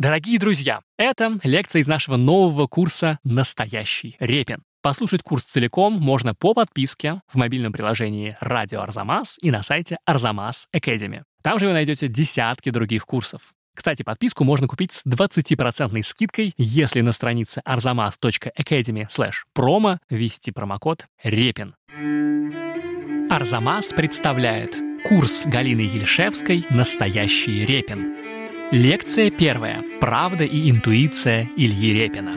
Дорогие друзья, это лекция из нашего нового курса «Настоящий Репин». Послушать курс целиком можно по подписке в мобильном приложении «Радио Арзамас» и на сайте «Арзамас Academy. Там же вы найдете десятки других курсов. Кстати, подписку можно купить с 20% скидкой, если на странице arzamas.academy promo ввести промокод «Репин». Арзамас представляет курс Галины Ельшевской «Настоящий Репин». Лекция первая. Правда и интуиция Ильи Репина.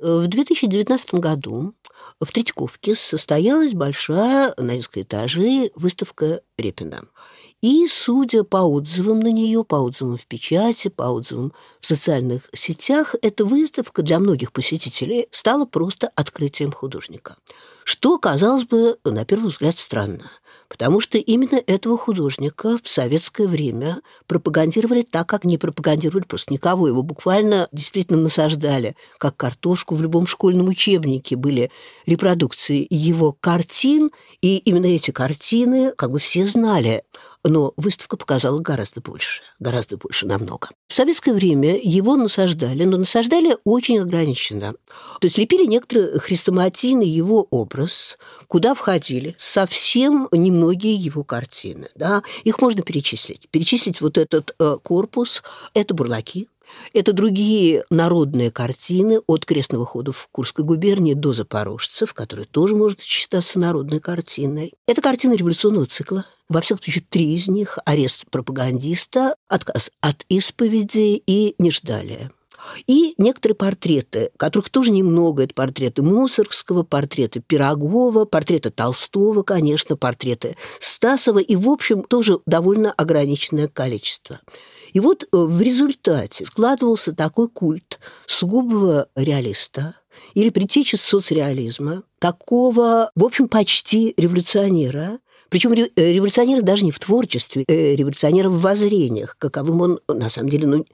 В 2019 году в Третьяковке состоялась большая на несколько этажей выставка Репина. И, судя по отзывам на нее, по отзывам в печати, по отзывам в социальных сетях, эта выставка для многих посетителей стала просто открытием художника. Что, казалось бы, на первый взгляд странно – потому что именно этого художника в советское время пропагандировали так, как не пропагандировали просто никого. Его буквально действительно насаждали, как картошку в любом школьном учебнике были репродукции его картин, и именно эти картины как бы все знали но выставка показала гораздо больше, гораздо больше намного. В советское время его насаждали, но насаждали очень ограниченно. То есть лепили некоторые хрестоматийны его образ, куда входили совсем немногие его картины. Да? Их можно перечислить. Перечислить вот этот э, корпус, это бурлаки, это другие народные картины от крестного хода в Курской губернии до запорожцев, которые тоже может считаться народной картиной. Это картина революционного цикла во всех случае, три из них – арест пропагандиста, отказ от исповеди и не неждалие. И некоторые портреты, которых тоже немного. Это портреты Мусоргского, портреты Пирогова, портреты Толстого, конечно, портреты Стасова. И, в общем, тоже довольно ограниченное количество. И вот э, в результате складывался такой культ сугубого реалиста или притечи соцреализма, такого, в общем, почти революционера, причем э, революционер даже не в творчестве, э, революционер в воззрениях, каковым он на самом деле ну,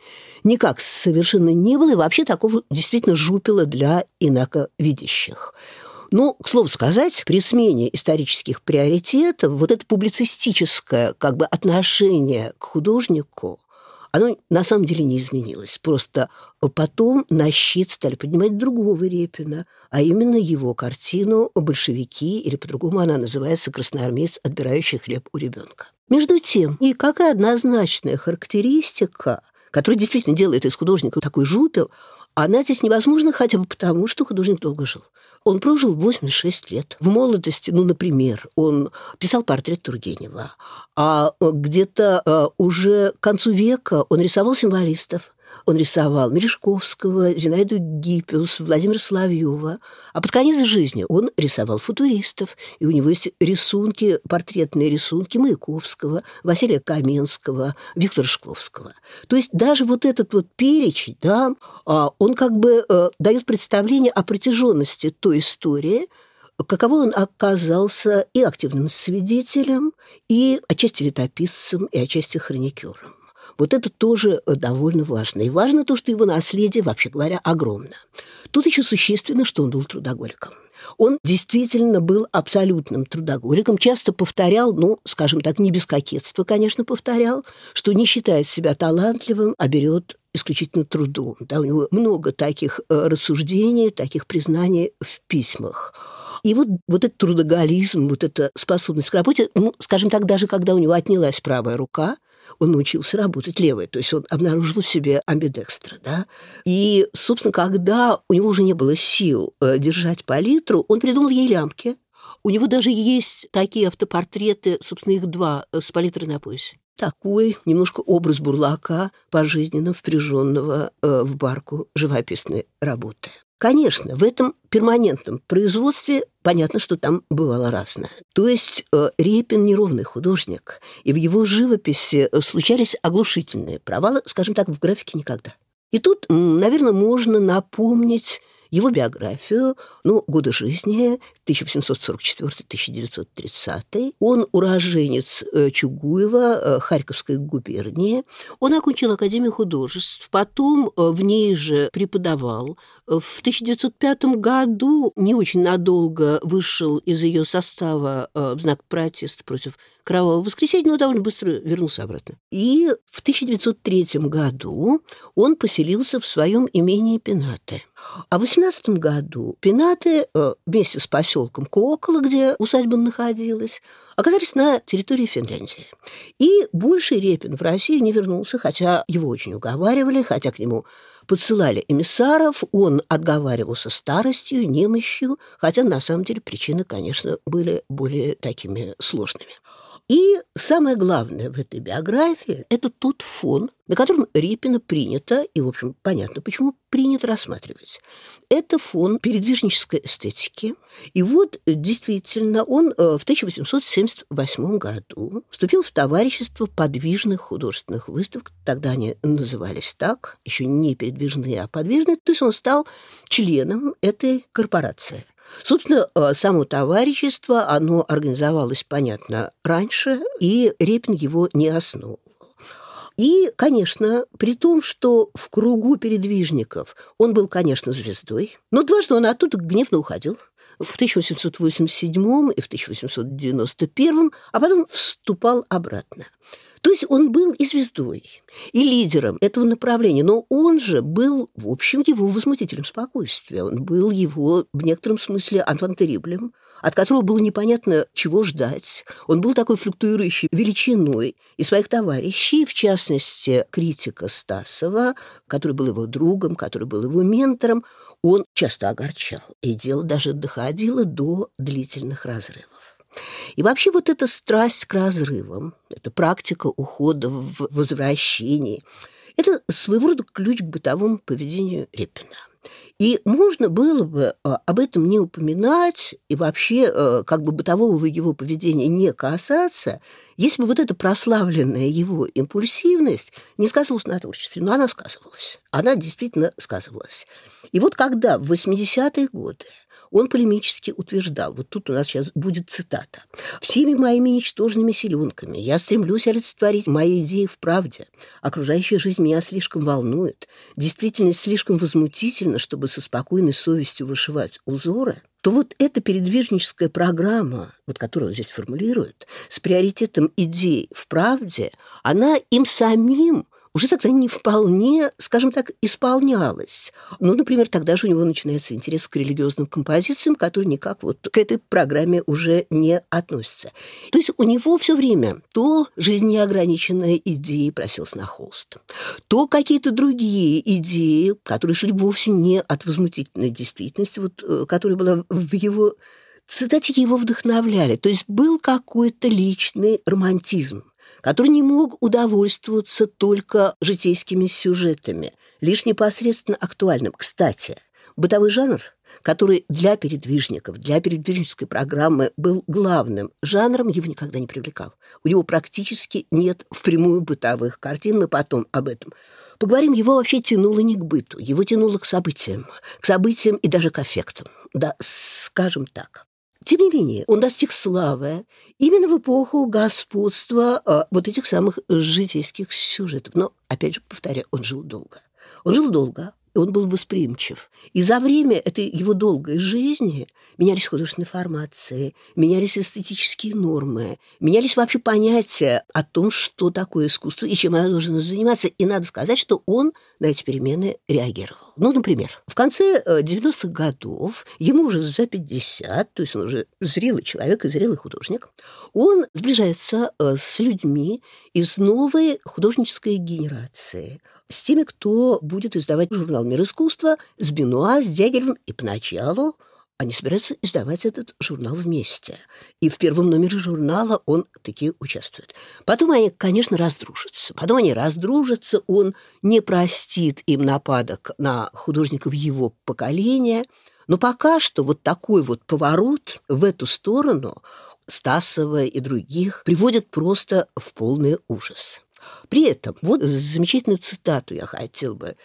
никак совершенно не был, и вообще такого действительно жупила для инаковидящих. Ну, к слову сказать, при смене исторических приоритетов вот это публицистическое как бы отношение к художнику оно на самом деле не изменилось. Просто потом на щит стали поднимать другого Репина, а именно его картину «Большевики» или по-другому она называется «Красноармеец, отбирающий хлеб у ребенка». Между тем, никакая однозначная характеристика который действительно делает из художника такой жупел, она здесь невозможна хотя бы потому, что художник долго жил. Он прожил 86 лет. В молодости, ну, например, он писал портрет Тургенева, а э, где-то э, уже к концу века он рисовал символистов, он рисовал Мережковского, Зинаиду Гиппиус, Владимира Соловьева. А под конец жизни он рисовал футуристов. И у него есть рисунки, портретные рисунки Маяковского, Василия Каменского, Виктора Шкловского. То есть даже вот этот вот перечень, да, а, он как бы э, дает представление о протяженности той истории, каково он оказался и активным свидетелем, и отчасти летописцем, и отчасти хроникером. Вот это тоже э, довольно важно. И важно то, что его наследие, вообще говоря, огромно. Тут еще существенно, что он был трудоголиком. Он действительно был абсолютным трудоголиком, часто повторял, ну, скажем так, не без кокетства, конечно, повторял, что не считает себя талантливым, а берет исключительно трудом. Да, у него много таких э, рассуждений, таких признаний в письмах. И вот, вот этот трудоголизм, вот эта способность к работе, ну, скажем так, даже когда у него отнялась правая рука – он научился работать левой, то есть он обнаружил в себе амбидекстра, да. И, собственно, когда у него уже не было сил э, держать палитру, он придумал ей лямки. У него даже есть такие автопортреты, собственно, их два э, с палитрой на поясе. Такой немножко образ бурлака, пожизненно впряженного э, в барку живописной работы. Конечно, в этом перманентном производстве понятно, что там бывало разное. То есть э, Репин неровный художник, и в его живописи э, случались оглушительные провалы, скажем так, в графике никогда. И тут, наверное, можно напомнить его биографию, ну, годы жизни 1844 1930 Он уроженец э, Чугуева, э, Харьковской губернии. Он окончил Академию художеств, потом э, в ней же преподавал. В 1905 году не очень надолго вышел из ее состава в знак протеста против Кровавого воскресенья, но довольно быстро вернулся обратно. И в 1903 году он поселился в своем имении Пенате. А в 18 году Пенаты э, вместе с поселком Кокола, где усадьба находилась, оказались на территории Финляндии. И больше Репин в Россию не вернулся, хотя его очень уговаривали, хотя к нему подсылали эмиссаров, он отговаривался старостью, немощью, хотя на самом деле причины, конечно, были более такими сложными. И самое главное в этой биографии – это тот фон, на котором Репина принято, и, в общем, понятно, почему принято рассматривать. Это фон передвижнической эстетики. И вот, действительно, он э, в 1878 году вступил в товарищество подвижных художественных выставок. Тогда они назывались так, еще не передвижные, а подвижные. То есть он стал членом этой корпорации. Собственно, э, само товарищество, оно организовалось, понятно, раньше, и Репин его не основывал. И, конечно, при том, что в кругу передвижников он был, конечно, звездой, но дважды он оттуда гневно уходил. В 1887 и в 1891, а потом вступал обратно. То есть он был и звездой, и лидером этого направления, но он же был, в общем, его возмутителем спокойствия. Он был его, в некотором смысле, анфантериблем, от которого было непонятно, чего ждать. Он был такой флюктуирующей величиной, и своих товарищей, в частности, критика Стасова, который был его другом, который был его ментором, он часто огорчал. И дело даже доходило до длительных разрывов. И вообще вот эта страсть к разрывам, эта практика ухода в возвращении, это своего рода ключ к бытовому поведению Репина. И можно было бы э, об этом не упоминать и вообще э, как бы бытового его поведения не касаться, если бы вот эта прославленная его импульсивность не сказывалась на творчестве. Но она сказывалась. Она действительно сказывалась. И вот когда в 80-е годы он полемически утверждал, вот тут у нас сейчас будет цитата, «Всеми моими ничтожными селенками я стремлюсь олицетворить мои идеи в правде. Окружающая жизнь меня слишком волнует. Действительность слишком возмутительна, чтобы со спокойной совестью вышивать узоры, то вот эта передвижническая программа, вот которую здесь формулируют, с приоритетом идей в правде, она им самим уже тогда не вполне, скажем так, исполнялось. Ну, например, тогда же у него начинается интерес к религиозным композициям, которые никак вот к этой программе уже не относятся. То есть у него все время то жизнь неограниченная идеи просилась на холст, то какие-то другие идеи, которые шли вовсе не от возмутительной действительности, вот, э, которая была в его цитате его вдохновляли. То есть был какой-то личный романтизм который не мог удовольствоваться только житейскими сюжетами, лишь непосредственно актуальным. Кстати, бытовой жанр, который для передвижников, для передвижнической программы был главным жанром, его никогда не привлекал. У него практически нет впрямую бытовых картин, мы потом об этом поговорим. Его вообще тянуло не к быту, его тянуло к событиям, к событиям и даже к аффектам. Да, скажем так. Тем не менее, он достиг славы именно в эпоху господства э, вот этих самых житейских сюжетов. Но, опять же, повторяю, он жил долго. Он жил долго, и он был восприимчив. И за время этой его долгой жизни менялись художественные формации, менялись эстетические нормы, менялись вообще понятия о том, что такое искусство и чем оно должно заниматься. И надо сказать, что он на эти перемены реагировал. Ну, например, в конце 90-х э, годов, ему уже за 50, то есть он уже зрелый человек и зрелый художник, он сближается э, с людьми из новой художнической генерации – с теми, кто будет издавать журнал «Мир искусства» с Бенуа, с Дягилевым. И поначалу они собираются издавать этот журнал вместе. И в первом номере журнала он таки участвует. Потом они, конечно, раздружатся. Потом они раздружатся, он не простит им нападок на художников его поколения. Но пока что вот такой вот поворот в эту сторону Стасова и других приводит просто в полный ужас. При этом, вот замечательную цитату я хотел бы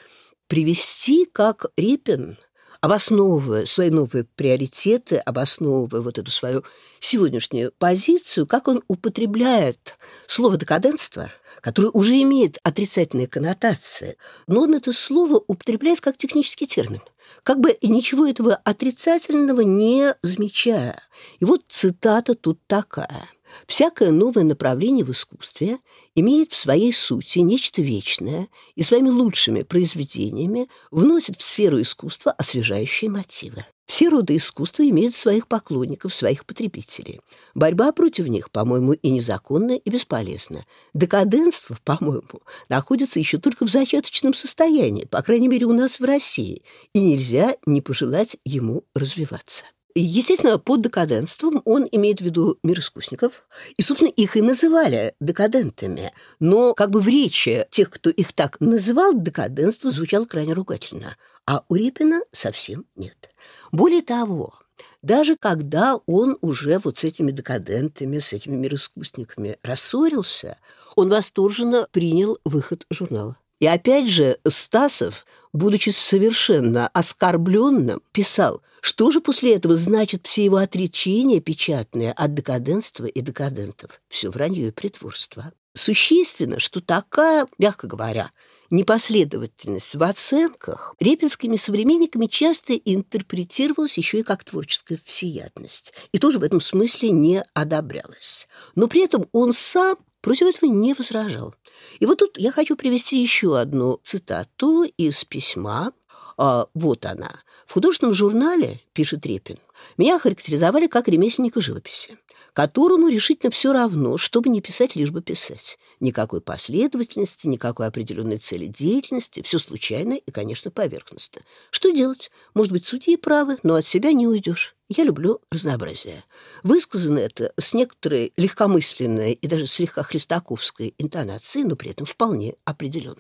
привести, как Репин, обосновывая свои новые приоритеты, обосновывая вот эту свою сегодняшнюю позицию, как он употребляет слово «декаденство», которое уже имеет отрицательные коннотации, но он это слово употребляет как технический термин, как бы ничего этого отрицательного не замечая. И вот цитата тут такая. Всякое новое направление в искусстве имеет в своей сути нечто вечное и своими лучшими произведениями вносит в сферу искусства освежающие мотивы. Все роды искусства имеют своих поклонников, своих потребителей. Борьба против них, по-моему, и незаконна, и бесполезна. Декаденство, по-моему, находится еще только в зачаточном состоянии, по крайней мере, у нас в России, и нельзя не пожелать ему развиваться. Естественно, под декаденством он имеет в виду мир искусников, и, собственно, их и называли декадентами. Но как бы в речи тех, кто их так называл, декаденство звучало крайне ругательно, а у Репина совсем нет. Более того, даже когда он уже вот с этими декадентами, с этими мироискусниками рассорился, он восторженно принял выход журнала. И опять же Стасов, будучи совершенно оскорбленным, писал, что же после этого значит все его отречения печатные от декаденства и декадентов. Все вранье и притворство. Существенно, что такая, мягко говоря, непоследовательность в оценках репинскими современниками часто интерпретировалась еще и как творческая всеядность, и тоже в этом смысле не одобрялась. Но при этом он сам против этого не возражал. И вот тут я хочу привести еще одну цитату из письма. А, вот она. В художественном журнале, пишет Репин, меня характеризовали как ремесленника живописи которому решительно все равно, чтобы не писать, лишь бы писать. Никакой последовательности, никакой определенной цели деятельности, все случайно и, конечно, поверхностно. Что делать? Может быть, судьи правы, но от себя не уйдешь. Я люблю разнообразие. Высказано это с некоторой легкомысленной и даже слегка христаковской интонацией, но при этом вполне определенно.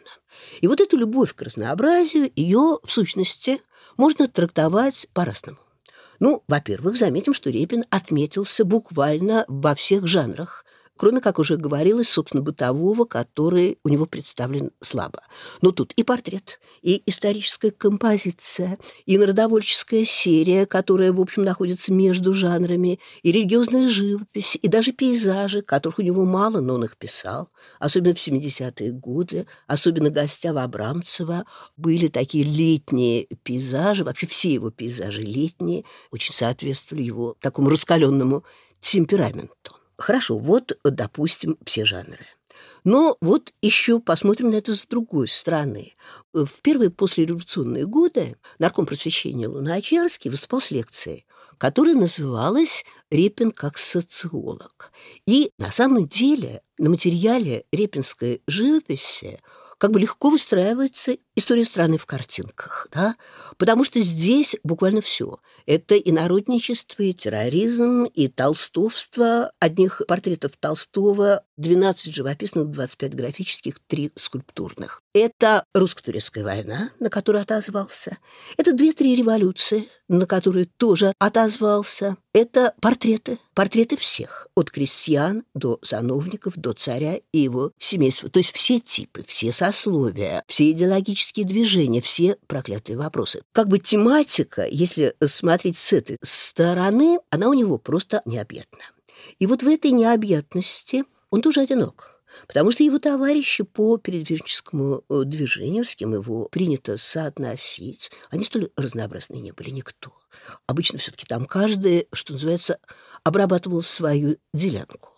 И вот эту любовь к разнообразию, ее, в сущности, можно трактовать по-разному. Ну, во-первых, заметим, что Репин отметился буквально во всех жанрах – кроме, как уже говорилось, собственно, бытового, который у него представлен слабо. Но тут и портрет, и историческая композиция, и народовольческая серия, которая, в общем, находится между жанрами, и религиозная живопись, и даже пейзажи, которых у него мало, но он их писал, особенно в 70-е годы, особенно гостя в Абрамцево, были такие летние пейзажи, вообще все его пейзажи летние, очень соответствовали его такому раскаленному темпераменту. Хорошо, вот, допустим, все жанры. Но вот еще посмотрим на это с другой стороны. В первые послереволюционные годы нарком просвещения Луначарский выступал с лекцией, которая называлась «Репин как социолог». И на самом деле на материале репинской живописи – как бы легко выстраивается история страны в картинках, да? Потому что здесь буквально все. Это и народничество, и терроризм, и толстовство. Одних портретов Толстого 12 живописных, 25 графических, 3 скульптурных. Это русско-турецкая война, на которую отозвался. Это две-три революции, на которые тоже отозвался. Это портреты. Портреты всех. От крестьян до сановников, до царя и его семейства. То есть все типы, все сословия, все идеологические движения, все проклятые вопросы. Как бы тематика, если смотреть с этой стороны, она у него просто необъятна. И вот в этой необъятности он тоже одинок потому что его товарищи по передвижническому э, движению, с кем его принято соотносить, они столь разнообразны не были никто. Обычно все-таки там каждый, что называется, обрабатывал свою делянку.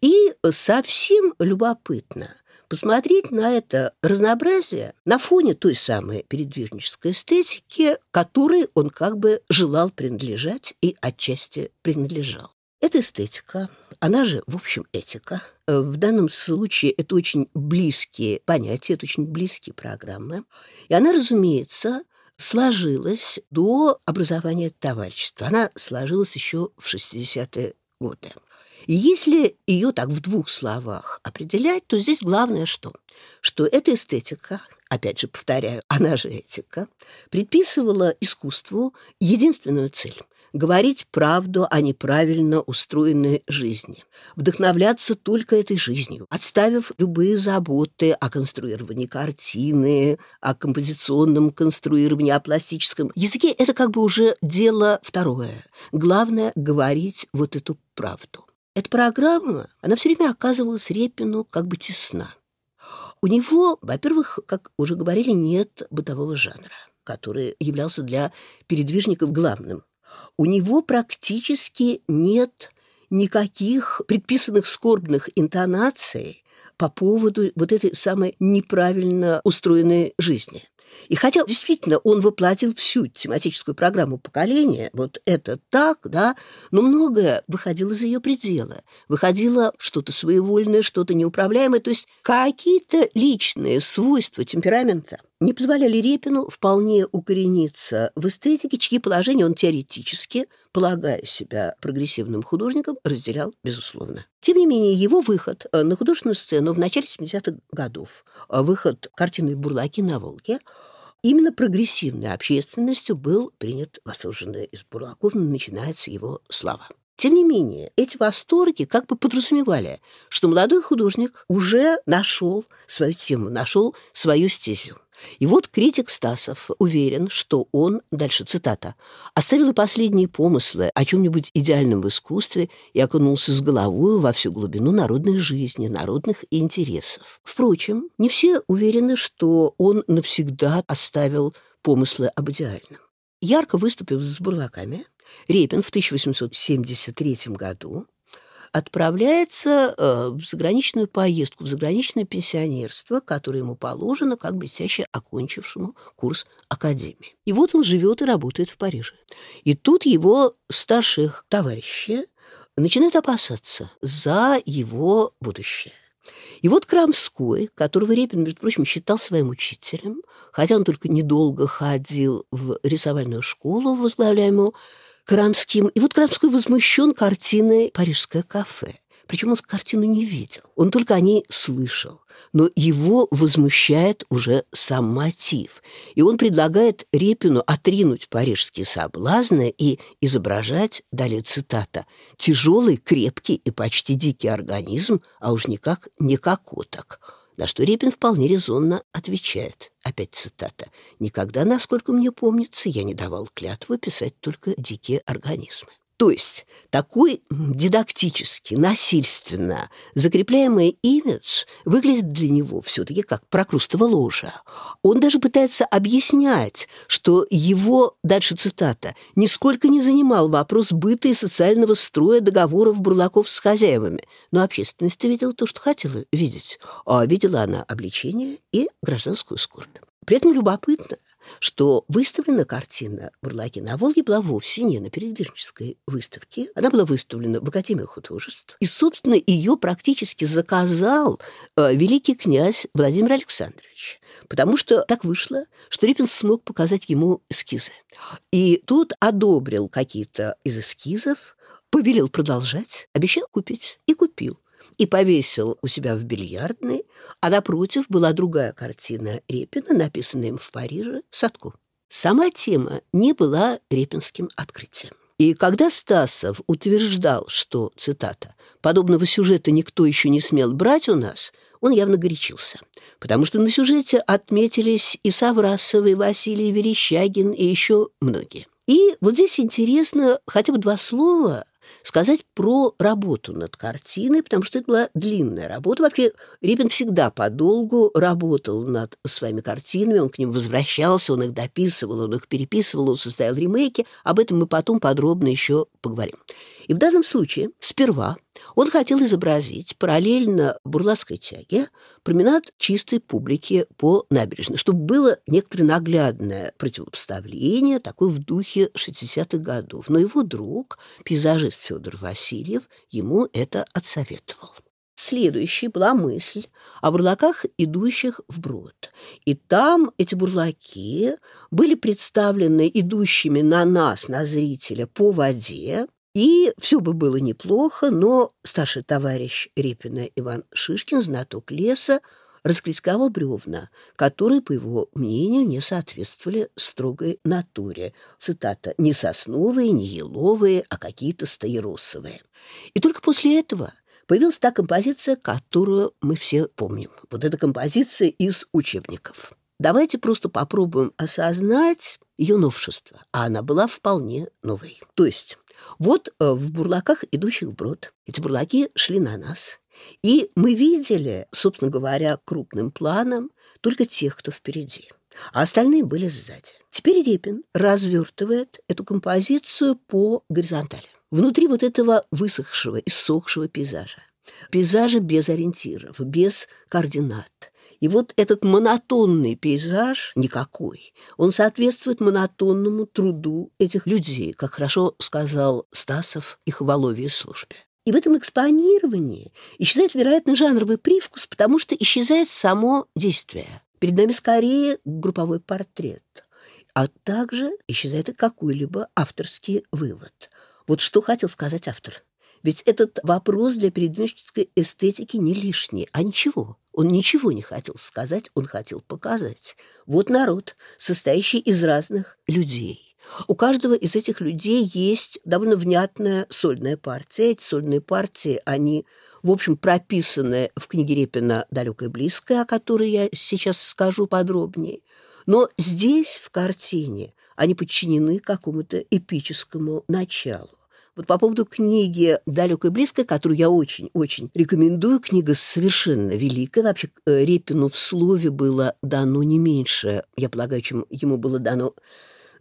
И совсем любопытно посмотреть на это разнообразие на фоне той самой передвижнической эстетики, которой он как бы желал принадлежать и отчасти принадлежал. Это эстетика, она же, в общем, этика. Э, в данном случае это очень близкие понятия, это очень близкие программы. И она, разумеется, сложилась до образования товарищества. Она сложилась еще в 60-е годы. И если ее так в двух словах определять, то здесь главное что? Что эта эстетика, опять же повторяю, она же этика, предписывала искусству единственную цель – говорить правду о неправильно устроенной жизни, вдохновляться только этой жизнью, отставив любые заботы о конструировании картины, о композиционном конструировании, о пластическом языке. Это как бы уже дело второе. Главное — говорить вот эту правду. Эта программа, она все время оказывалась Репину как бы тесна. У него, во-первых, как уже говорили, нет бытового жанра который являлся для передвижников главным у него практически нет никаких предписанных скорбных интонаций по поводу вот этой самой неправильно устроенной жизни. И хотя действительно он воплотил всю тематическую программу поколения, вот это так, да, но многое выходило за ее пределы. Выходило что-то своевольное, что-то неуправляемое, то есть какие-то личные свойства темперамента – не позволяли Репину вполне укорениться в эстетике, чьи положения он теоретически, полагая себя прогрессивным художником, разделял безусловно. Тем не менее, его выход э, на художественную сцену в начале 70-х годов, э, выход картины «Бурлаки на Волге», Именно прогрессивной общественностью был принят восторженный из Бурлаков, начинается его слава. Тем не менее, эти восторги как бы подразумевали, что молодой художник уже нашел свою тему, нашел свою стезю. И вот критик Стасов уверен, что он, дальше цитата, оставил и последние помыслы о чем-нибудь идеальном в искусстве и окунулся с головой во всю глубину народной жизни, народных интересов. Впрочем, не все уверены, что он навсегда оставил помыслы об идеальном. Ярко выступив с бурлаками, Репин в 1873 году отправляется э, в заграничную поездку, в заграничное пенсионерство, которое ему положено, как блестяще окончившему курс академии. И вот он живет и работает в Париже. И тут его старших товарищи начинают опасаться за его будущее. И вот Крамской, которого Репин, между прочим, считал своим учителем, хотя он только недолго ходил в рисовальную школу, возглавляемую Крамским. И вот Крамской возмущен картиной «Парижское кафе». Причем он картину не видел, он только о ней слышал. Но его возмущает уже сам мотив. И он предлагает Репину отринуть парижские соблазны и изображать, далее цитата, «тяжелый, крепкий и почти дикий организм, а уж никак не кокоток». На что Репин вполне резонно отвечает. Опять цитата. «Никогда, насколько мне помнится, я не давал клятвы писать только дикие организмы». То есть такой дидактически, насильственно закрепляемый имидж выглядит для него все-таки как прокрустово ложа. Он даже пытается объяснять, что его, дальше цитата, «нисколько не занимал вопрос быта и социального строя договоров Бурлаков с хозяевами». Но общественность видела то, что хотела видеть. А видела она обличение и гражданскую скорбь. При этом любопытно, что выставлена картина «Бурлаки на Волге» была вовсе не на передвижнической выставке. Она была выставлена в Академии художеств. И, собственно, ее практически заказал э, великий князь Владимир Александрович. Потому что так вышло, что Репин смог показать ему эскизы. И тот одобрил какие-то из эскизов, повелел продолжать, обещал купить и купил и повесил у себя в бильярдной, а напротив была другая картина Репина, написанная им в Париже, Садку. Сама тема не была репинским открытием. И когда Стасов утверждал, что, цитата, «подобного сюжета никто еще не смел брать у нас», он явно горячился, потому что на сюжете отметились и Саврасов, и Василий Верещагин, и еще многие. И вот здесь интересно хотя бы два слова сказать про работу над картиной, потому что это была длинная работа. Вообще, Репин всегда подолгу работал над своими картинами, он к ним возвращался, он их дописывал, он их переписывал, он составил ремейки. Об этом мы потом подробно еще поговорим. И в данном случае сперва он хотел изобразить параллельно бурлацкой тяге променад чистой публики по набережной, чтобы было некоторое наглядное противопоставление, такое в духе 60-х годов. Но его друг, пейзажист Федор Васильев, ему это отсоветовал. Следующей была мысль о бурлаках, идущих в брод, И там эти бурлаки были представлены идущими на нас, на зрителя, по воде, и все бы было неплохо, но старший товарищ Репина Иван Шишкин, знаток леса, расклесковал бревна, которые, по его мнению, не соответствовали строгой натуре. Цитата «не сосновые, не еловые, а какие-то стаиросовые». И только после этого появилась та композиция, которую мы все помним. Вот эта композиция из учебников. Давайте просто попробуем осознать ее новшество, а она была вполне новой. То есть вот э, в бурлаках, идущих вброд. Эти бурлаки шли на нас. И мы видели, собственно говоря, крупным планом только тех, кто впереди а остальные были сзади. Теперь Репин развертывает эту композицию по горизонтали. Внутри вот этого высохшего, иссохшего пейзажа. Пейзажа без ориентиров, без координат. И вот этот монотонный пейзаж никакой, он соответствует монотонному труду этих людей, как хорошо сказал Стасов их Воловье службе. И в этом экспонировании исчезает, вероятно, жанровый привкус, потому что исчезает само действие. Перед нами скорее групповой портрет, а также исчезает и какой-либо авторский вывод. Вот что хотел сказать автор – ведь этот вопрос для передвижческой эстетики не лишний, а ничего. Он ничего не хотел сказать, он хотел показать. Вот народ, состоящий из разных людей. У каждого из этих людей есть довольно внятная сольная партия. Эти сольные партии, они, в общем, прописаны в книге Репина «Далекое и близкое», о которой я сейчас скажу подробнее. Но здесь, в картине, они подчинены какому-то эпическому началу. Вот по поводу книги «Далеко и близко», которую я очень-очень рекомендую, книга совершенно великая. Вообще, э, Репину в слове было дано не меньше, я полагаю, чем ему было дано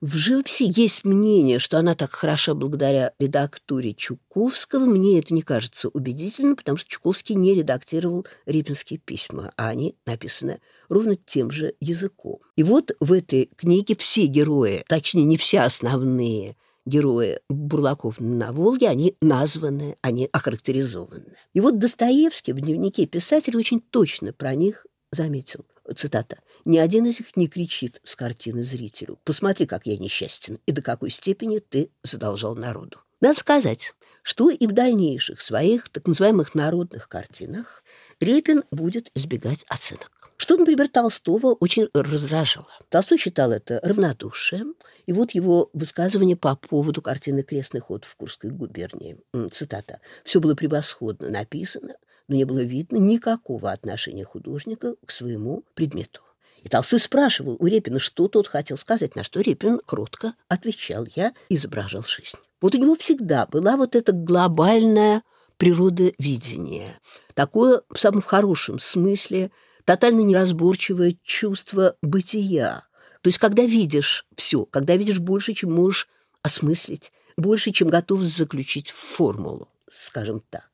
в живописи есть мнение, что она так хороша благодаря редактуре Чуковского. Мне это не кажется убедительным, потому что Чуковский не редактировал репинские письма, а они написаны ровно тем же языком. И вот в этой книге все герои, точнее, не все основные – герои Бурлаков на Волге, они названы, они охарактеризованы. И вот Достоевский в дневнике писатель очень точно про них заметил. Цитата. «Ни один из них не кричит с картины зрителю. Посмотри, как я несчастен, и до какой степени ты задолжал народу». Надо сказать, что и в дальнейших своих так называемых народных картинах Репин будет избегать оценок. Что, например, Толстого очень раздражало. Толстой считал это равнодушием. И вот его высказывание по поводу картины «Крестный ход в Курской губернии». Цитата. «Все было превосходно написано, но не было видно никакого отношения художника к своему предмету». И Толстой спрашивал у Репина, что тот хотел сказать, на что Репин кротко отвечал «Я изображал жизнь». Вот у него всегда была вот эта глобальная природовидение. Такое в самом хорошем смысле тотально неразборчивое чувство бытия. То есть когда видишь все, когда видишь больше, чем можешь осмыслить, больше, чем готов заключить в формулу, скажем так.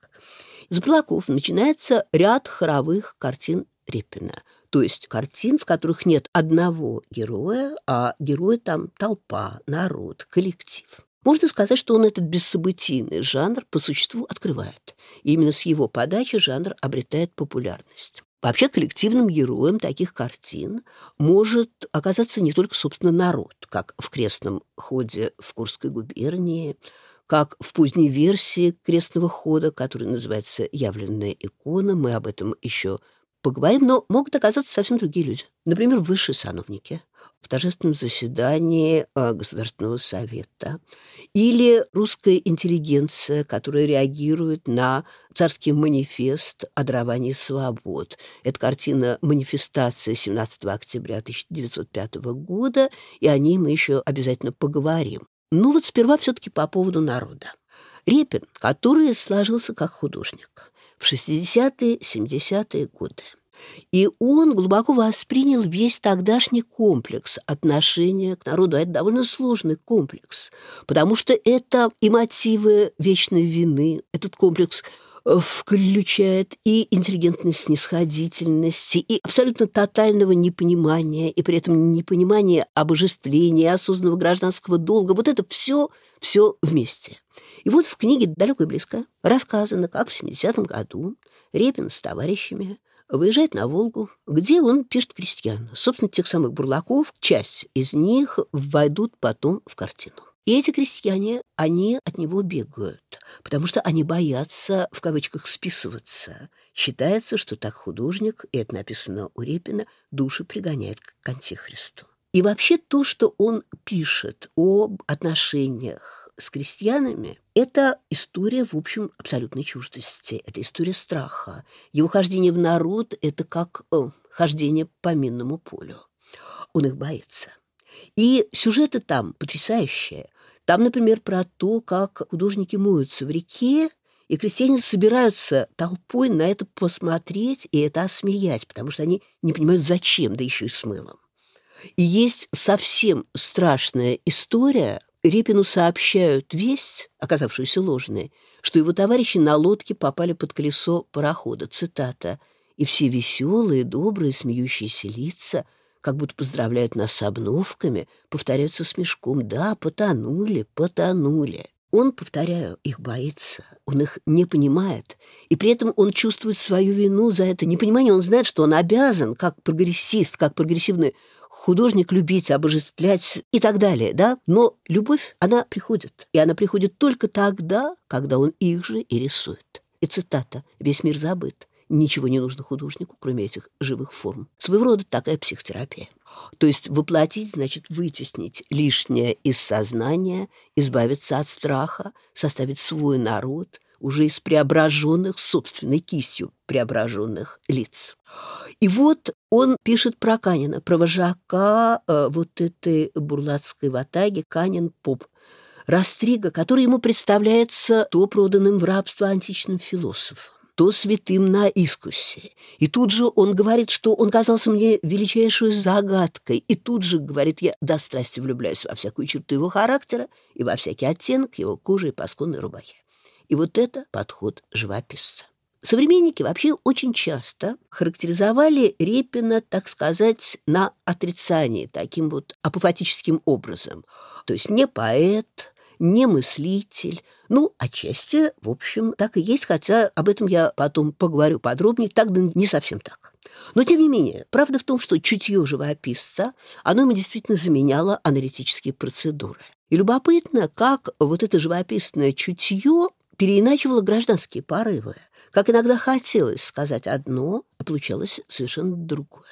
Из «Бурлаков» начинается ряд хоровых картин Репина, то есть картин, в которых нет одного героя, а герои там толпа, народ, коллектив. Можно сказать, что он этот бессобытийный жанр по существу открывает. И именно с его подачи жанр обретает популярность. Вообще коллективным героем таких картин может оказаться не только, собственно, народ, как в крестном ходе в Курской губернии, как в поздней версии крестного хода, который называется «Явленная икона», мы об этом еще поговорим, но могут оказаться совсем другие люди, например, высшие сановники – в торжественном заседании а, Государственного совета. Или русская интеллигенция, которая реагирует на царский манифест о даровании свобод. Это картина «Манифестация» 17 октября 1905 года, и о ней мы еще обязательно поговорим. Но ну вот сперва все-таки по поводу народа. Репин, который сложился как художник в 60-е, 70-е годы – и он глубоко воспринял весь тогдашний комплекс отношения к народу. А это довольно сложный комплекс, потому что это и мотивы вечной вины, этот комплекс э, включает и интеллигентность снисходительности, и абсолютно тотального непонимания, и при этом непонимание обожествления, осознанного гражданского долга. Вот это все, все вместе. И вот в книге «Далеко и близко» рассказано, как в 70-м году Репин с товарищами выезжает на Волгу, где он пишет крестьян. Собственно, тех самых бурлаков, часть из них войдут потом в картину. И эти крестьяне, они от него бегают, потому что они боятся, в кавычках, списываться. Считается, что так художник, и это написано у Репина, души пригоняет к Антихристу. И вообще то, что он пишет об отношениях с крестьянами, это история, в общем, абсолютной чуждости. Это история страха. Его хождение в народ – это как о, э, хождение по минному полю. Он их боится. И сюжеты там потрясающие. Там, например, про то, как художники моются в реке, и крестьяне собираются толпой на это посмотреть и это осмеять, потому что они не понимают, зачем, да еще и с мылом. И есть совсем страшная история. Репину сообщают весть, оказавшуюся ложной, что его товарищи на лодке попали под колесо парохода. Цитата. «И все веселые, добрые, смеющиеся лица, как будто поздравляют нас с обновками, повторяются с мешком. Да, потонули, потонули». Он, повторяю, их боится, он их не понимает, и при этом он чувствует свою вину за это непонимание. Он знает, что он обязан, как прогрессист, как прогрессивный художник любить, обожествлять и так далее, да? Но любовь, она приходит. И она приходит только тогда, когда он их же и рисует. И цитата «Весь мир забыт». Ничего не нужно художнику, кроме этих живых форм. Своего рода такая психотерапия. То есть воплотить, значит, вытеснить лишнее из сознания, избавиться от страха, составить свой народ – уже из преображенных собственной кистью преображенных лиц. И вот он пишет про Канина, про вожака э, вот этой бурлатской ватаги Канин Поп Растрига, который ему представляется то проданным в рабство античным философом то святым на искусе. И тут же он говорит, что он казался мне величайшей загадкой. И тут же говорит, я до страсти влюбляюсь во всякую черту его характера и во всякий оттенок его кожи и пасконной рубахи. И вот это подход живописца. Современники вообще очень часто характеризовали Репина, так сказать, на отрицании, таким вот апофатическим образом. То есть не поэт, не мыслитель. Ну, отчасти, в общем, так и есть, хотя об этом я потом поговорю подробнее, так да не совсем так. Но, тем не менее, правда в том, что чутье живописца, оно ему действительно заменяло аналитические процедуры. И любопытно, как вот это живописное чутье переиначивала гражданские порывы, как иногда хотелось сказать одно, а получалось совершенно другое.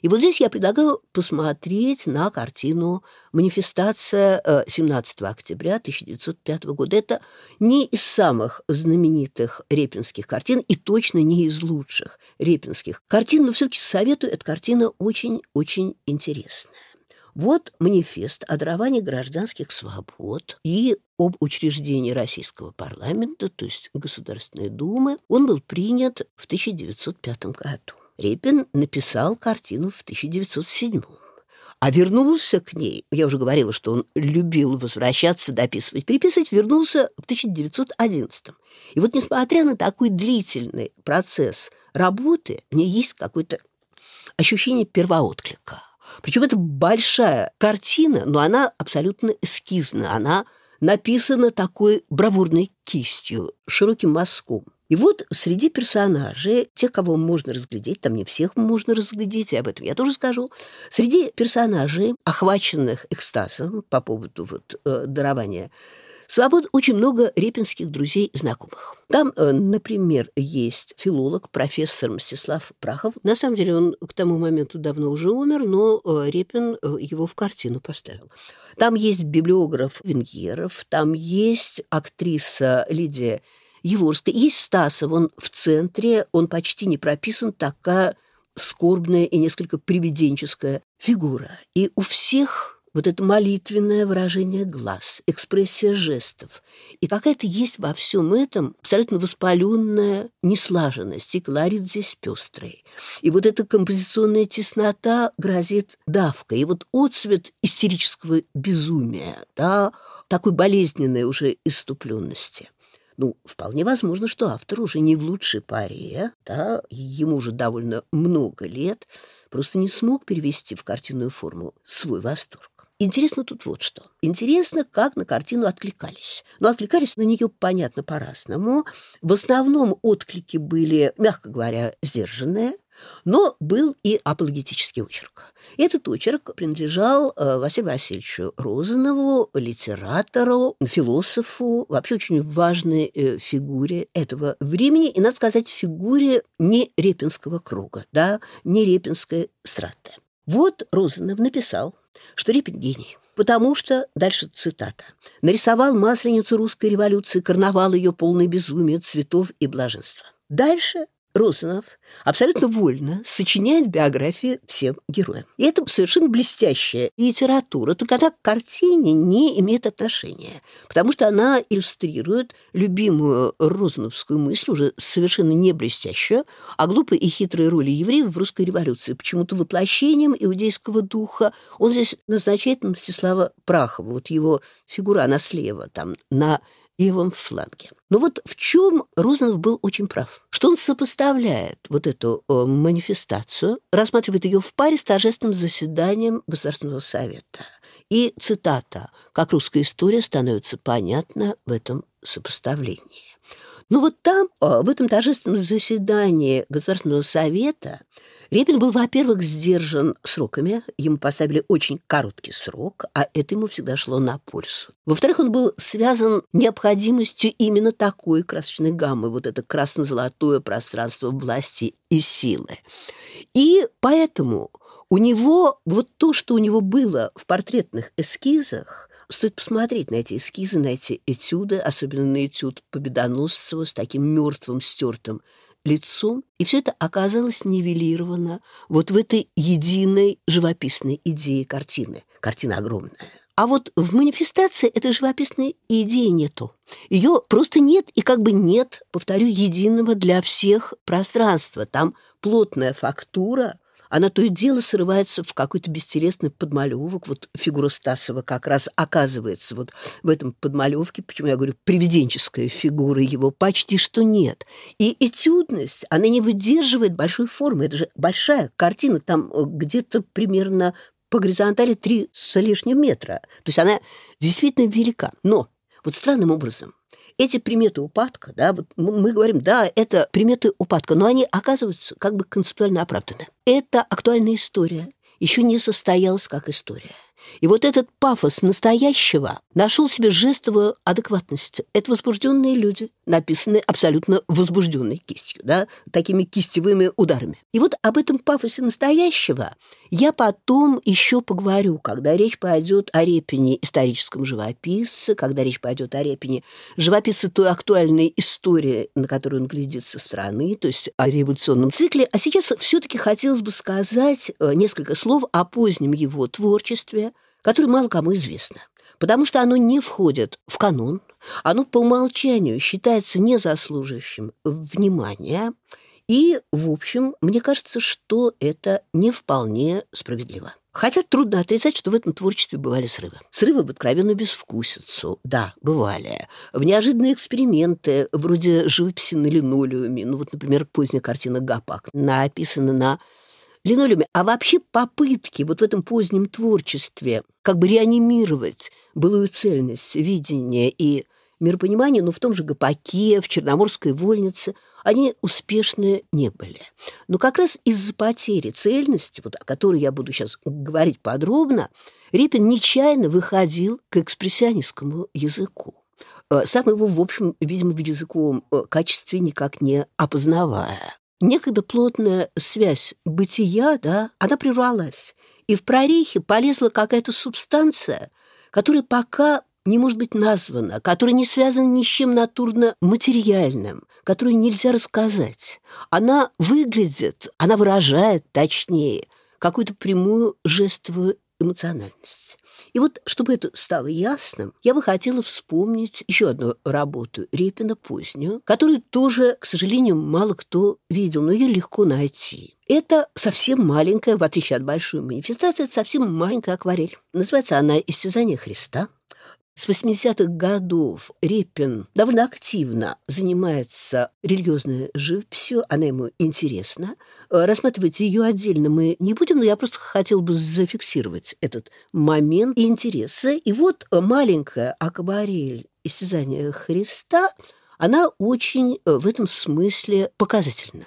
И вот здесь я предлагаю посмотреть на картину «Манифестация 17 э, октября 1905 года». Это не из самых знаменитых репинских картин и точно не из лучших репинских картин, но все-таки советую, эта картина очень-очень интересная. Вот манифест о даровании гражданских свобод и об учреждении российского парламента, то есть Государственной Думы. Он был принят в 1905 году. Репин написал картину в 1907 а вернулся к ней, я уже говорила, что он любил возвращаться, дописывать, переписывать, вернулся в 1911. И вот несмотря на такой длительный процесс работы, мне есть какое-то ощущение первоотклика. Причем это большая картина, но она абсолютно эскизна, она написана такой бравурной кистью, широким мазком. И вот среди персонажей, тех, кого можно разглядеть, там не всех можно разглядеть, и об этом я тоже скажу, среди персонажей, охваченных экстазом по поводу вот, э, дарования Свобод очень много репинских друзей и знакомых. Там, э, например, есть филолог, профессор Мстислав Прахов. На самом деле он к тому моменту давно уже умер, но э, Репин э, его в картину поставил. Там есть библиограф Венгеров, там есть актриса Лидия Еворская, есть Стасов, он в центре, он почти не прописан, такая скорбная и несколько привиденческая фигура. И у всех вот это молитвенное выражение глаз, экспрессия жестов. И какая-то есть во всем этом абсолютно воспаленная неслаженность, и кларит здесь пестрый. И вот эта композиционная теснота грозит давкой. И вот отцвет истерического безумия, да, такой болезненной уже иступленности – ну, вполне возможно, что автор уже не в лучшей паре, да, ему уже довольно много лет, просто не смог перевести в картинную форму свой восторг. Интересно тут вот что. Интересно, как на картину откликались. Но ну, откликались на нее, понятно, по-разному. В основном отклики были, мягко говоря, сдержанные, но был и апологетический очерк. Этот очерк принадлежал э, Василию Васильевичу Розанову, литератору, философу, вообще очень важной э, фигуре этого времени, и, надо сказать, фигуре не Репинского круга, да, не Репинской страты. Вот Розанов написал что Репин гений. Потому что, дальше цитата, нарисовал масленицу русской революции, карнавал ее полный безумия, цветов и блаженства. Дальше Розанов абсолютно вольно сочиняет биографии всем героям. И это совершенно блестящая литература, только она к картине не имеет отношения, потому что она иллюстрирует любимую розановскую мысль, уже совершенно не блестящую, о а глупой и хитрой роли евреев в русской революции, почему-то воплощением иудейского духа. Он здесь назначает Мстислава Прахова, вот его фигура, она слева, там, на левом фланге. Но вот в чем Розанов был очень прав, что он сопоставляет вот эту э, манифестацию, рассматривает ее в паре с торжественным заседанием Государственного совета. И цитата «Как русская история становится понятна в этом сопоставлении». Но ну вот там, э, в этом торжественном заседании Государственного совета, Репин был, во-первых, сдержан сроками. Ему поставили очень короткий срок, а это ему всегда шло на пользу. Во-вторых, он был связан необходимостью именно такой красочной гаммы, вот это красно-золотое пространство власти и силы. И поэтому у него вот то, что у него было в портретных эскизах, Стоит посмотреть на эти эскизы, на эти этюды, особенно на этюд Победоносцева с таким мертвым, стертым лицу, и все это оказалось нивелировано вот в этой единой живописной идее картины. Картина огромная. А вот в манифестации этой живописной идеи нету. Ее просто нет и как бы нет, повторю, единого для всех пространства. Там плотная фактура, она то и дело срывается в какой-то бестересный подмалевок. Вот фигура Стасова как раз оказывается вот в этом подмалевке, почему я говорю, привиденческая фигура его почти что нет. И этюдность, она не выдерживает большой формы. Это же большая картина, там э, где-то примерно по горизонтали три с лишним метра. То есть она действительно велика. Но вот странным образом эти приметы упадка, да, вот мы говорим, да, это приметы упадка, но они оказываются как бы концептуально оправданы. Это актуальная история, еще не состоялась как история. И вот этот пафос настоящего нашел себе жестовую адекватность. Это возбужденные люди, написанные абсолютно возбужденной кистью, да, такими кистевыми ударами. И вот об этом пафосе настоящего я потом еще поговорю, когда речь пойдет о Репине, историческом живописце, когда речь пойдет о Репине, живописце той актуальной истории, на которую он глядит со стороны, то есть о революционном цикле. А сейчас все-таки хотелось бы сказать э, несколько слов о позднем его творчестве, которое мало кому известно, потому что оно не входит в канон, оно по умолчанию считается незаслуживающим внимания, и, в общем, мне кажется, что это не вполне справедливо. Хотя трудно отрицать, что в этом творчестве бывали срывы. Срывы в откровенную безвкусицу, да, бывали. В неожиданные эксперименты, вроде живописи на линолеуме. Ну вот, например, поздняя картина Гапак написана на линолеуме, а вообще попытки вот в этом позднем творчестве как бы реанимировать былую цельность видения и миропонимания, но в том же Гопаке, в Черноморской вольнице, они успешны не были. Но как раз из-за потери цельности, вот о которой я буду сейчас говорить подробно, Репин нечаянно выходил к экспрессионистскому языку э, сам его, в общем, видимо, в языковом э, качестве никак не опознавая. Некогда плотная связь бытия, да, она прервалась, и в прорехе полезла какая-то субстанция, которая пока не может быть названа, которая не связана ни с чем натурно-материальным, которую нельзя рассказать. Она выглядит, она выражает, точнее, какую-то прямую жестовую эмоциональность. И вот, чтобы это стало ясным, я бы хотела вспомнить еще одну работу Репина позднюю, которую тоже, к сожалению, мало кто видел, но ее легко найти. Это совсем маленькая, в отличие от большой манифестации, это совсем маленькая акварель. Называется она «Истязание Христа». С 80-х годов Репин довольно активно занимается религиозной живописью, она ему интересна. Э, рассматривать ее отдельно мы не будем, но я просто хотел бы зафиксировать этот момент интереса. И вот маленькая акварель «Истязание Христа», она очень э, в этом смысле показательна.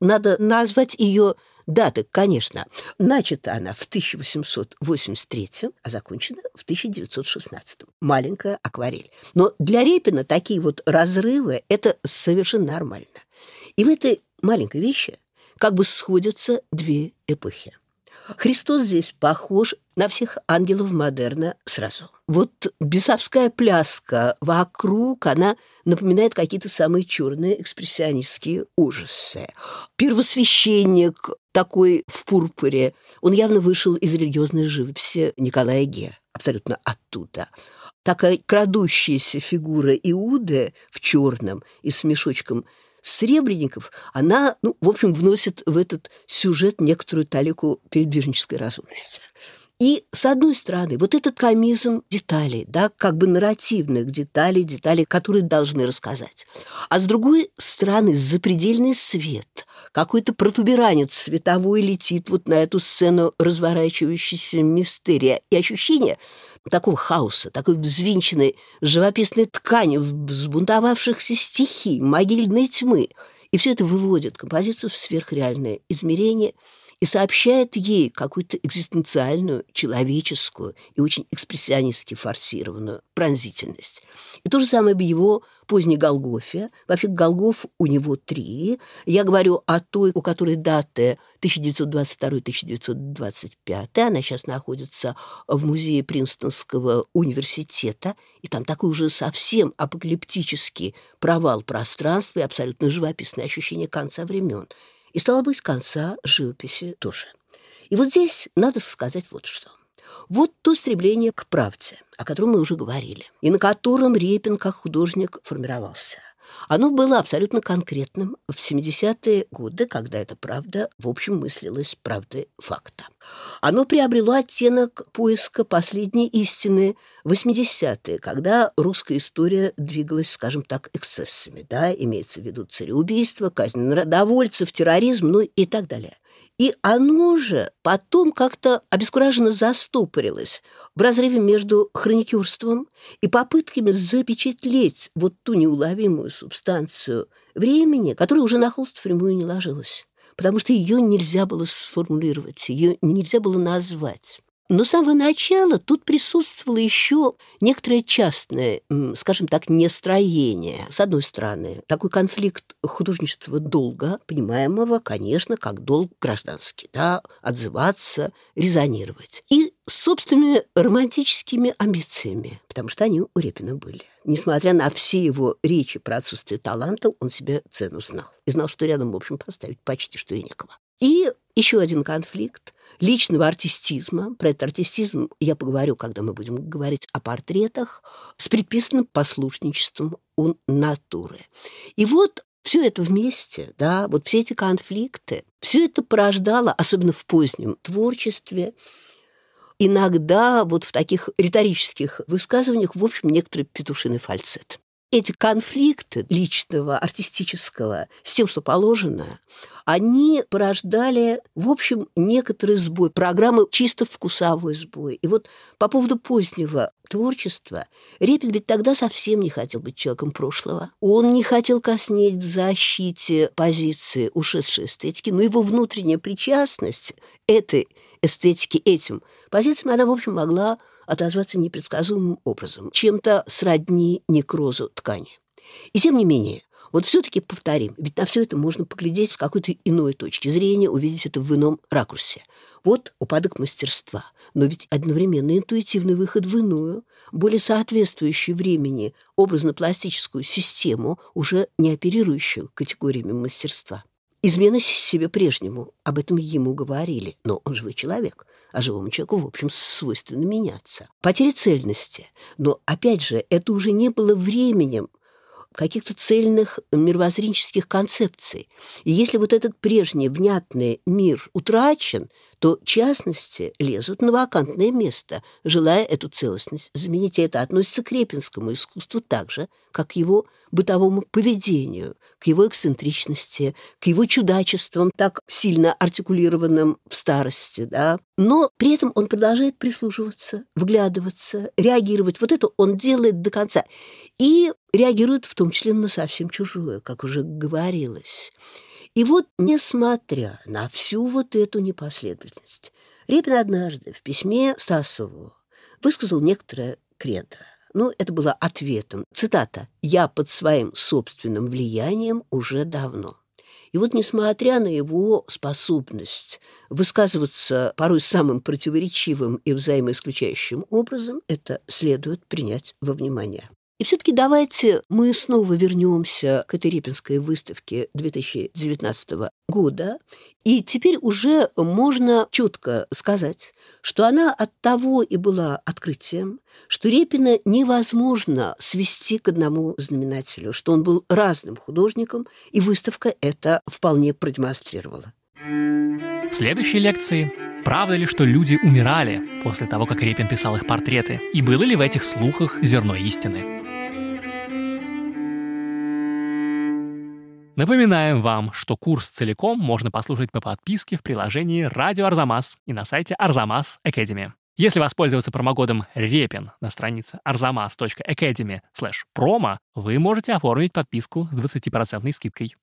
Надо назвать ее Даты, конечно. Начата она в 1883, а закончена в 1916. Маленькая акварель. Но для Репина такие вот разрывы – это совершенно нормально. И в этой маленькой вещи как бы сходятся две эпохи. Христос здесь похож на всех ангелов модерна сразу. Вот бесовская пляска вокруг, она напоминает какие-то самые черные экспрессионистские ужасы. Первосвященник такой в пурпуре, он явно вышел из религиозной живописи Николая Ге, абсолютно оттуда. Такая крадущаяся фигура Иуды в черном и с мешочком Сребренников, она, ну, в общем, вносит в этот сюжет некоторую талику передвижнической разумности. И, с одной стороны, вот этот комизм деталей, да, как бы нарративных деталей, деталей, которые должны рассказать. А с другой стороны, запредельный свет, какой-то протуберанец световой летит вот на эту сцену разворачивающейся мистерия. И ощущение такого хаоса, такой взвинченной живописной ткани, взбунтовавшихся стихий, могильной тьмы. И все это выводит композицию в сверхреальное измерение – и сообщает ей какую-то экзистенциальную, человеческую и очень экспрессионистски форсированную пронзительность. И то же самое в его поздней Голгофе. Вообще Голгоф у него три. Я говорю о той, у которой даты 1922-1925. Она сейчас находится в музее Принстонского университета. И там такой уже совсем апокалиптический провал пространства и абсолютно живописное ощущение конца времен. И, стало быть, конца живописи тоже. И вот здесь надо сказать вот что. Вот то стремление к правде, о котором мы уже говорили, и на котором Репин как художник формировался – оно было абсолютно конкретным в 70-е годы, когда эта правда, в общем, мыслилась правдой факта. Оно приобрело оттенок поиска последней истины 80-е, когда русская история двигалась, скажем так, эксцессами. Да? Имеется в виду цареубийство, казнь народовольцев, терроризм, ну и так далее. И оно же потом как-то обескураженно застопорилось в разрыве между хроникерством и попытками запечатлеть вот ту неуловимую субстанцию времени, которая уже на холст впрямую не ложилась, потому что ее нельзя было сформулировать, ее нельзя было назвать. Но с самого начала тут присутствовало еще некоторое частное, скажем так, нестроение. С одной стороны, такой конфликт художничества долга, понимаемого, конечно, как долг гражданский, да, отзываться, резонировать. И собственными романтическими амбициями, потому что они у Репина были. Несмотря на все его речи про отсутствие таланта, он себе цену знал. И знал, что рядом, в общем, поставить почти что и некого. И еще один конфликт личного артистизма, про этот артистизм я поговорю, когда мы будем говорить о портретах, с предписанным послушничеством у натуры. И вот все это вместе, да, вот все эти конфликты, все это порождало, особенно в позднем творчестве, иногда вот в таких риторических высказываниях, в общем, некоторый петушиный фальцет эти конфликты личного, артистического с тем, что положено, они порождали, в общем, некоторый сбой. Программы чисто вкусовой сбой. И вот по поводу позднего творчества, Репин ведь тогда совсем не хотел быть человеком прошлого. Он не хотел коснеть в защите позиции ушедшей эстетики, но его внутренняя причастность этой эстетики, этим позициям, она, в общем, могла отозваться непредсказуемым образом, чем-то сродни некрозу ткани. И тем не менее, вот все-таки повторим, ведь на все это можно поглядеть с какой-то иной точки зрения, увидеть это в ином ракурсе. Вот упадок мастерства, но ведь одновременно интуитивный выход в иную, более соответствующую времени образно-пластическую систему, уже не оперирующую категориями мастерства. Измена себе прежнему, об этом ему говорили, но он живой человек, а живому человеку, в общем, свойственно меняться. Потеря цельности, но, опять же, это уже не было временем каких-то цельных мировоззренческих концепций. И если вот этот прежний, внятный мир утрачен, то частности лезут на вакантное место, желая эту целостность заменить. И это относится к репинскому искусству так же, как к его бытовому поведению, к его эксцентричности, к его чудачествам, так сильно артикулированным в старости. Да? Но при этом он продолжает прислуживаться, вглядываться, реагировать. Вот это он делает до конца. И реагирует в том числе на совсем чужое, как уже говорилось. И вот, несмотря на всю вот эту непоследовательность, Репин однажды в письме Стасову высказал некоторое кредо. Ну, это было ответом. Цитата. «Я под своим собственным влиянием уже давно». И вот, несмотря на его способность высказываться порой самым противоречивым и взаимоисключающим образом, это следует принять во внимание. И все-таки давайте мы снова вернемся к этой Репинской выставке 2019 года. И теперь уже можно четко сказать, что она от того и была открытием, что Репина невозможно свести к одному знаменателю, что он был разным художником, и выставка это вполне продемонстрировала. В следующей лекции Правда ли, что люди умирали после того, как Репин писал их портреты? И было ли в этих слухах зерно истины? Напоминаем вам, что курс целиком можно послушать по подписке в приложении «Радио Арзамас» и на сайте Арзамас Academy. Если воспользоваться промокодом «Репин» на странице arzamas.academy promo, вы можете оформить подписку с 20% скидкой.